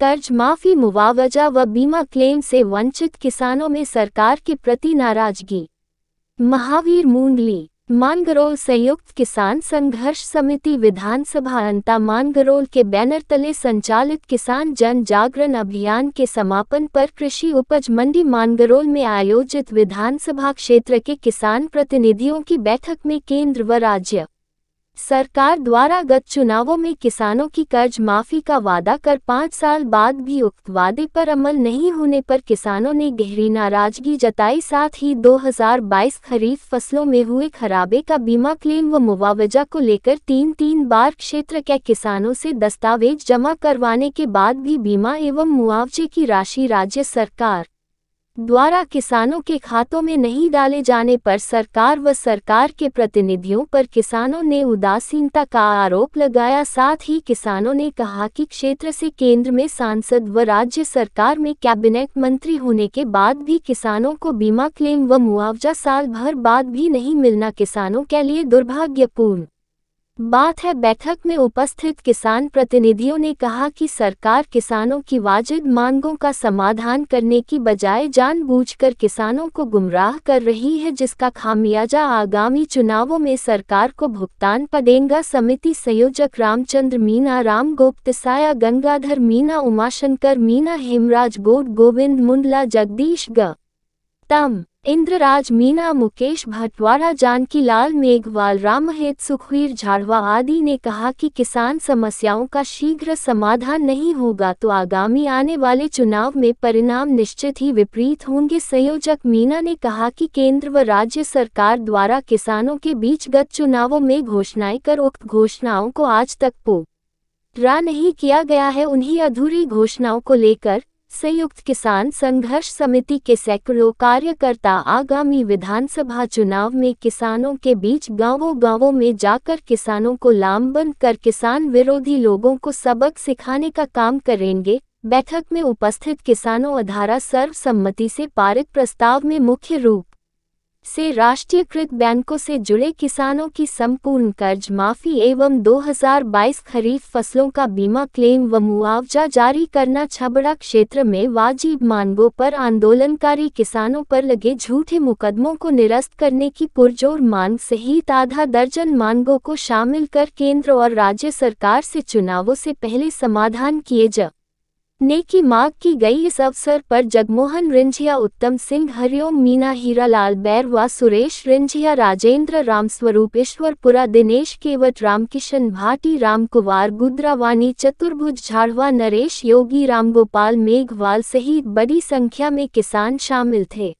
कर्ज माफी मुआवजा व बीमा क्लेम से वंचित किसानों में सरकार के प्रति नाराजगी महावीर मुंडली मानगरोल संयुक्त किसान संघर्ष समिति विधानसभा अंता मानगरोल के बैनर तले संचालित किसान जन जागरण अभियान के समापन पर कृषि उपज मंडी मानगरोल में आयोजित विधानसभा क्षेत्र के किसान प्रतिनिधियों की बैठक में केंद्र व राज्य सरकार द्वारा गत चुनावों में किसानों की कर्ज माफी का वादा कर पाँच साल बाद भी उक्त वादे पर अमल नहीं होने पर किसानों ने गहरी नाराजगी जताई साथ ही 2022 खरीफ फसलों में हुए खराबे का बीमा क्लेम व मुआवजा को लेकर तीन तीन बार क्षेत्र के किसानों से दस्तावेज जमा करवाने के बाद भी बीमा एवं मुआवजे की राशि राज्य सरकार द्वारा किसानों के खातों में नहीं डाले जाने पर सरकार व सरकार के प्रतिनिधियों पर किसानों ने उदासीनता का आरोप लगाया साथ ही किसानों ने कहा कि क्षेत्र से केंद्र में सांसद व राज्य सरकार में कैबिनेट मंत्री होने के बाद भी किसानों को बीमा क्लेम व मुआवजा साल भर बाद भी नहीं मिलना किसानों के लिए दुर्भाग्यपूर्ण बात है बैठक में उपस्थित किसान प्रतिनिधियों ने कहा कि सरकार किसानों की वाजिब मांगों का समाधान करने की बजाय जानबूझकर किसानों को गुमराह कर रही है जिसका खामियाजा आगामी चुनावों में सरकार को भुगतान पड़ेगा समिति संयोजक रामचंद्र मीना राम साया गंगाधर मीना उमाशंकर मीना हेमराज गोड गोविंद मुंडला जगदीश ग तम इंद्रराज मीना मुकेश भटवाड़ा लाल मेघवाल रामहेत सुखवीर झाड़वा आदि ने कहा कि किसान समस्याओं का शीघ्र समाधान नहीं होगा तो आगामी आने वाले चुनाव में परिणाम निश्चित ही विपरीत होंगे संयोजक मीना ने कहा कि केंद्र व राज्य सरकार द्वारा किसानों के बीच गत चुनावों में घोषणाएं कर उक्त घोषणाओं को आज तक पो पूरा नहीं किया गया है उन्हीं अधूरी घोषणाओं को लेकर संयुक्त किसान संघर्ष समिति के सैकड़ों कार्यकर्ता आगामी विधानसभा चुनाव में किसानों के बीच गांवों गांवों में जाकर किसानों को लामबंद कर किसान विरोधी लोगों को सबक सिखाने का काम करेंगे बैठक में उपस्थित किसानों अधारा सर्वसम्मति से पारित प्रस्ताव में मुख्य रूप से राष्ट्रीयकृत बैंकों से जुड़े किसानों की संपूर्ण कर्ज माफी एवं 2022 खरीफ फसलों का बीमा क्लेम व मुआवजा जारी करना छबड़ा क्षेत्र में वाजिब मानगों पर आंदोलनकारी किसानों पर लगे झूठे मुकदमों को निरस्त करने की पुरजोर मांग सहित आधा दर्जन मांगों को शामिल कर केंद्र और राज्य सरकार से चुनावों से पहले समाधान किए जा ने की मांग की गई इस अवसर पर जगमोहन रिंझिया उत्तम सिंह हरिओम मीना हीरालाल बैर व सुरेश रिंझिया राजेंद्र रामस्वरूप ईश्वरपुरा दिनेश केवट रामकिशन भाटी गुद्रा गुद्रावानी चतुर्भुज झाड़वा नरेश योगी रामगोपाल मेघवाल सहित बड़ी संख्या में किसान शामिल थे